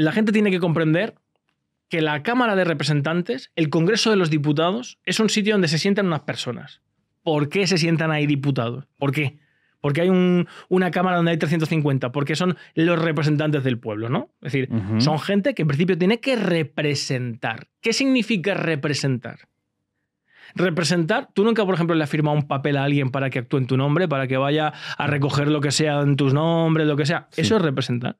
la gente tiene que comprender que la Cámara de Representantes, el Congreso de los Diputados, es un sitio donde se sientan unas personas. ¿Por qué se sientan ahí diputados? ¿Por qué? Porque hay una Cámara donde hay 350, porque son los representantes del pueblo, ¿no? Es decir, son gente que en principio tiene que representar. ¿Qué significa representar? representar. Tú nunca, por ejemplo, le has firmado un papel a alguien para que actúe en tu nombre, para que vaya a recoger lo que sea en tus nombres, lo que sea. Eso es representar.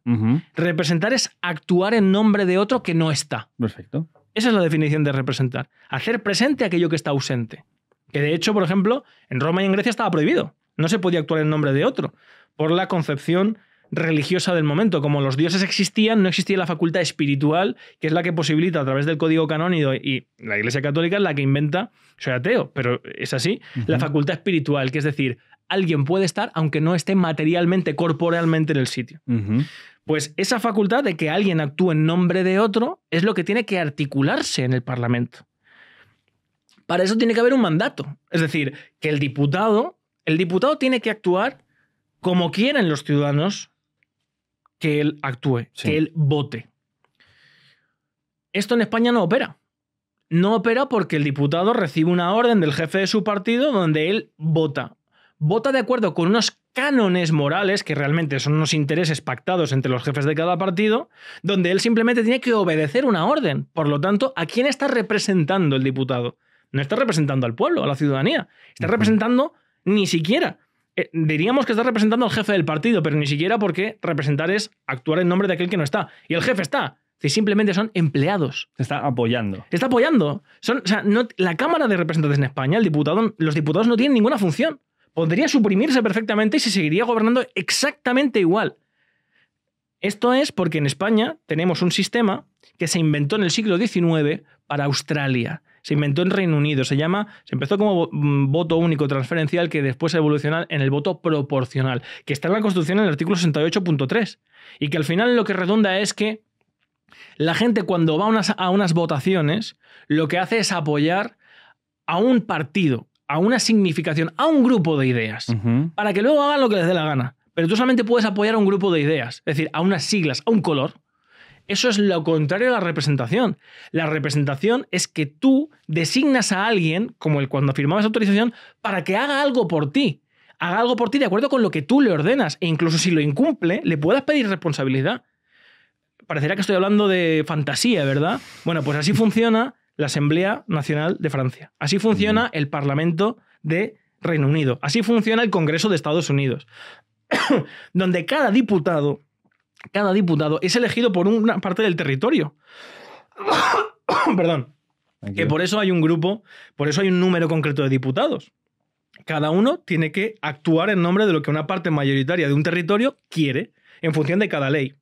Representar es actuar en nombre de otro que no está. Perfecto. Esa es la definición de representar. Hacer presente aquello que está ausente. Que de hecho, por ejemplo, en Roma y en Grecia estaba prohibido. No se podía actuar en nombre de otro por la concepción religiosa del momento. Como los dioses existían, no existía la facultad espiritual, que es la que posibilita a través del código canónico y la Iglesia Católica es la que inventa, soy ateo, pero es así, la facultad espiritual, que es decir, alguien puede estar aunque no esté materialmente, corporalmente en el sitio. Pues esa facultad de que alguien actúe en nombre de otro es lo que tiene que articularse en el Parlamento. Para eso tiene que haber un mandato. Es decir, que el diputado, el diputado tiene que actuar como quieren los ciudadanos que él actúe, que él vote. Esto en España no opera. No opera porque el diputado recibe una orden del jefe de su partido donde él vota. Vota de acuerdo con unos cánones morales, que realmente son unos intereses pactados entre los jefes de cada partido, donde él simplemente tiene que obedecer una orden. Por lo tanto, ¿a quién está representando el diputado? No está representando al pueblo, a la ciudadanía. Está representando ni siquiera eh, diríamos que está representando al jefe del partido, pero ni siquiera porque representar es actuar en nombre de aquel que no está. Y el jefe está. Si simplemente son empleados. Te está apoyando. está apoyando. Son, la Cámara de Representantes en España, el diputado, los diputados no tienen ninguna función. Podría suprimirse perfectamente y se seguiría gobernando exactamente igual. Esto es porque en España tenemos un sistema que se inventó en el siglo XIX para Australia se inventó en Reino Unido. Se llama, se empezó como mm, voto único transferencial que después evolucionó en el voto proporcional, que está en la Constitución en el artículo 68.3. Y que al final lo que redonda es que la gente cuando va a unas, votaciones lo que hace es apoyar a un partido, a una significación, a un grupo de ideas, para que luego hagan lo que les dé la gana. Pero tú solamente puedes apoyar a un grupo de ideas, es decir, a unas siglas, a un color. Eso es lo contrario a la representación. La representación es que tú designas a alguien, como el cuando firmabas autorización, para que haga algo por ti. Haga algo por ti de acuerdo con lo que tú le ordenas. E incluso si lo incumple, le puedas pedir responsabilidad. Parecerá que estoy hablando de fantasía, ¿verdad? Bueno, pues así funciona la Asamblea Nacional de Francia. Así funciona el Parlamento de Reino Unido. Así funciona el Congreso de Estados Unidos. donde cada diputado cada diputado es elegido por una parte del territorio. Perdón. Que por eso hay un grupo, por eso hay un número concreto de diputados. Cada uno tiene que actuar en nombre de lo que una parte mayoritaria de un territorio quiere, en función de cada ley.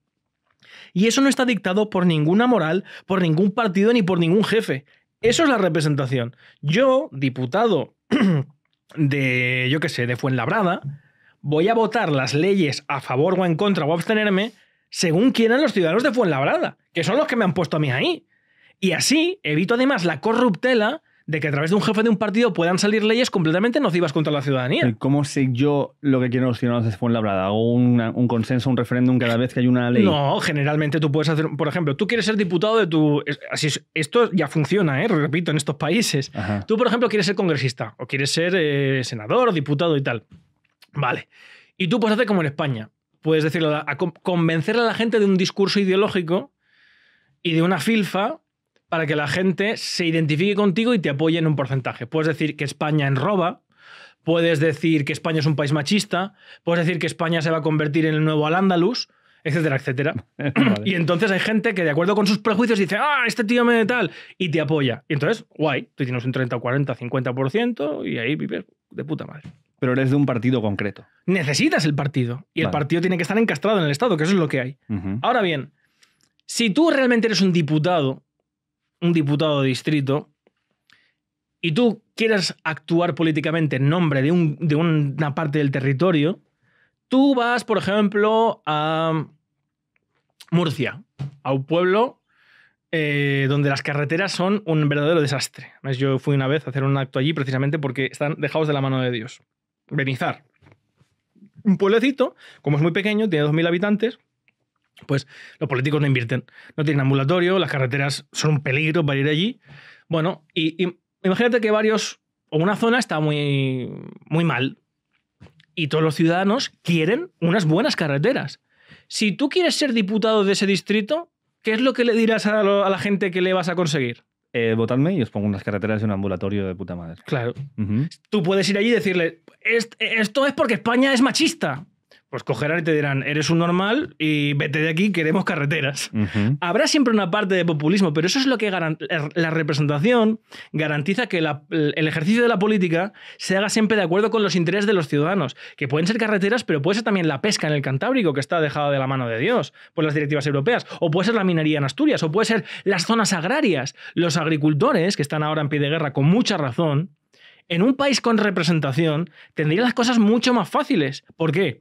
Y eso no está dictado por ninguna moral, por ningún partido ni por ningún jefe. Eso es la representación. Yo, diputado de, yo qué sé, de Fuenlabrada, voy a votar las leyes a favor o en contra o abstenerme según quieran los ciudadanos de Fuenlabrada, que son los que me han puesto a mí ahí. Y así evito además la corruptela de que a través de un jefe de un partido puedan salir leyes completamente nocivas contra la ciudadanía. ¿Cómo sé yo lo que quieren los ciudadanos de Fuenlabrada? ¿Hago un consenso, un referéndum cada vez que hay una ley? No, generalmente tú puedes hacer, por ejemplo, tú quieres ser diputado de tu... Así, esto ya funciona, ¿eh? repito, en estos países. Tú, por ejemplo, quieres ser congresista o quieres ser eh, senador, diputado y tal. Vale. Y tú puedes hacer como en España puedes decirlo, a convencer a la gente de un discurso ideológico y de una filfa para que la gente se identifique contigo y te apoye en un porcentaje. Puedes decir que España enroba, puedes decir que España es un país machista, puedes decir que España se va a convertir en el nuevo Al-Ándalus, etcétera, etcétera. Y entonces hay gente que de acuerdo con sus prejuicios dice, ah, este tío me tal, y te apoya. Y entonces, guay, tú tienes un 30, 40, 50% y ahí vives de puta madre. Pero eres de un partido concreto. Necesitas el partido. Y el partido tiene que estar encastrado en el Estado, que eso es lo que hay. Ahora bien, si tú realmente eres un diputado, un diputado de distrito, y tú quieres actuar políticamente en nombre de, una parte del territorio, tú vas, por ejemplo, a Murcia, a un pueblo eh, donde las carreteras son un verdadero desastre. Yo fui una vez a hacer un acto allí precisamente porque están dejados de la mano de Dios. Benizar. Un pueblecito, como es muy pequeño, tiene 2.000 habitantes, pues los políticos no invierten. No tienen ambulatorio, las carreteras son un peligro para ir allí. Bueno, y, imagínate que varios o una zona está muy, muy mal y todos los ciudadanos quieren unas buenas carreteras. Si tú quieres ser diputado de ese distrito, ¿qué es lo que le dirás a la gente que le vas a conseguir? eh, votadme y os pongo unas carreteras y un ambulatorio de puta madre. Claro. Tú puedes ir allí y decirle, esto es porque España es machista pues cogerán y te dirán, eres un normal y vete de aquí, queremos carreteras. Habrá siempre una parte de populismo, pero eso es lo que er, la representación garantiza que el ejercicio de la política se haga siempre de acuerdo con los intereses de los ciudadanos, que pueden ser carreteras, pero puede ser también la pesca en el Cantábrico, que está dejada de la mano de Dios por las directivas europeas, o puede ser la minería en Asturias, o puede ser las zonas agrarias, los agricultores, que están ahora en pie de guerra con mucha razón. En un país con representación tendría las cosas mucho más fáciles. ¿Por qué?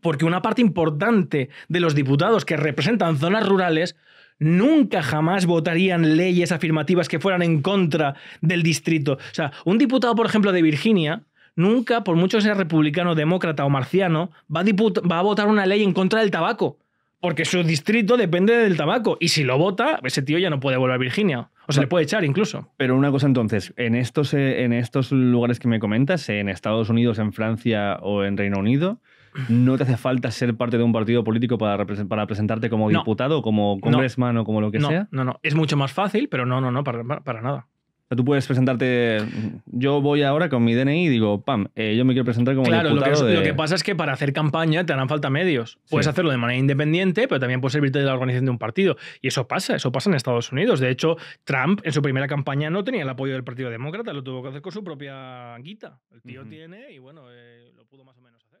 porque una parte importante de los diputados que representan zonas rurales nunca jamás votarían leyes afirmativas que fueran en contra del distrito. O sea, un diputado, por ejemplo, de Virginia, nunca, por mucho que sea republicano, demócrata o marciano, va a, va a votar una ley en contra del tabaco, porque su distrito depende del tabaco. Y si lo vota, ese tío ya no puede volver a Virginia. O se le puede echar incluso. Pero una cosa entonces, en estos, eh, en estos lugares que me comentas, en Estados Unidos, en Francia o en Reino Unido, no te hace falta ser parte de un partido político para, para presentarte como diputado, o como congresman o como lo que sea. No, no, es mucho más fácil, pero no, no, no, para, para nada tú puedes presentarte. Yo voy ahora con mi DNI y digo, pam, eh, yo me quiero presentar como claro, Claro, lo, que pasa es que para hacer campaña te harán falta medios. Puedes hacerlo de manera independiente, pero también puedes servirte de la organización de un partido. Y eso pasa, eso pasa en Estados Unidos. De hecho, Trump en su primera campaña no tenía el apoyo del Partido Demócrata, lo tuvo que hacer con su propia guita. El tío tiene y bueno, eh, lo pudo más o menos hacer.